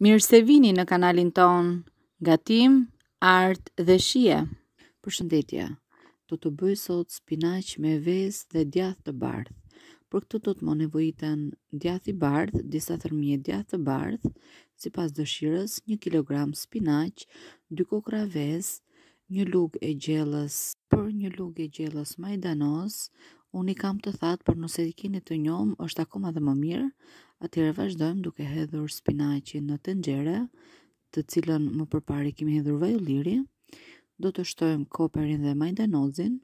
Mirë se vini në kanalin ton, gatim, art dhe shie. Përshëndetje, të të bëjë sot spinach me vez dhe djath të bardh. Për këtë të të më nevojitën djath i bardh, disa thërmje djath të bardh, si pas dëshirës, një kilogram spinach, dy kokra vez, një lug e gjelës, për një lug e gjelës majdanos, Unë i kam të thatë, për nëse i kini të njom, është akoma dhe më mirë, atyre vazhdojmë duke hedhur spinaci në të njere, të cilën më përpari kimi hedhur liri, do të shtojmë koperin dhe majdanozin,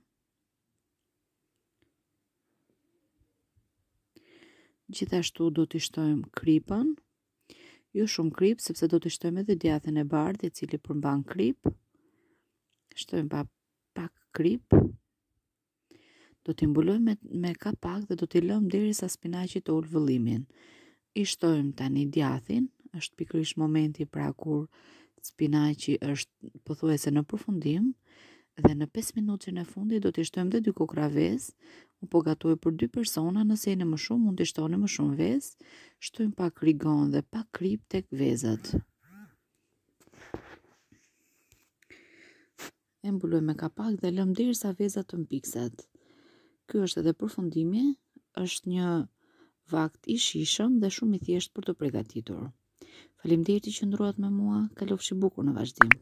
Gjithashtu do të shtojmë kripën, jo shumë kripë, sepse do të shtojmë edhe djathën e bardhë, e cili përmban kripë, shtojmë pa, pak kripë, do t'i mbuloj me, me kapak dhe do t'i lëmë diri sa spinaqi të ulë vëllimin. I shtojmë tani djathin, është pikrish momenti pra kur spinaqi është pëthuese në përfundim, dhe në 5 minutë në fundi do t'i shtojmë dhe dy kokra vezë, u po gatuj për dy persona, nëse e në më shumë, mund t'i shtojmë më shumë vezë, shtojmë pak rigon dhe pak kryp tek vezat. E mbulojmë me kapak dhe lëmë dirë sa vezat të mpikset. Ky është edhe përfundimi, është një vakt i shishëm dhe shumë i thjeshtë për të përgatitur. Faleminderit që ndruat me mua, kalofshi bukur në vazhdim.